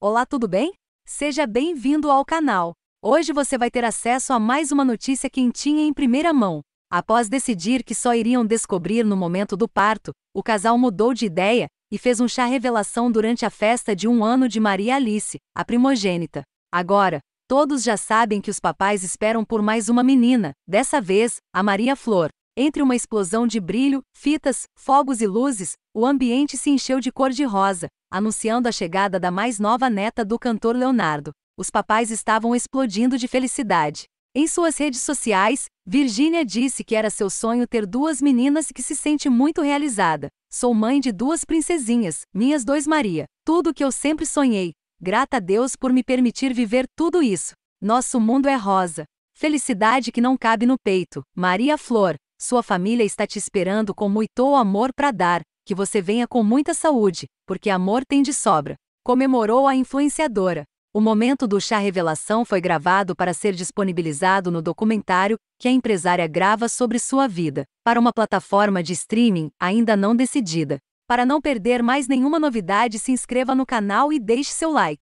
Olá, tudo bem? Seja bem-vindo ao canal. Hoje você vai ter acesso a mais uma notícia quentinha em primeira mão. Após decidir que só iriam descobrir no momento do parto, o casal mudou de ideia e fez um chá revelação durante a festa de um ano de Maria Alice, a primogênita. Agora, todos já sabem que os papais esperam por mais uma menina, dessa vez, a Maria Flor. Entre uma explosão de brilho, fitas, fogos e luzes, o ambiente se encheu de cor-de-rosa, anunciando a chegada da mais nova neta do cantor Leonardo. Os papais estavam explodindo de felicidade. Em suas redes sociais, Virginia disse que era seu sonho ter duas meninas e que se sente muito realizada. Sou mãe de duas princesinhas, minhas dois Maria. Tudo o que eu sempre sonhei. Grata a Deus por me permitir viver tudo isso. Nosso mundo é rosa. Felicidade que não cabe no peito. Maria Flor. Sua família está te esperando com muito amor para dar, que você venha com muita saúde, porque amor tem de sobra. Comemorou a influenciadora. O momento do chá revelação foi gravado para ser disponibilizado no documentário que a empresária grava sobre sua vida, para uma plataforma de streaming ainda não decidida. Para não perder mais nenhuma novidade, se inscreva no canal e deixe seu like.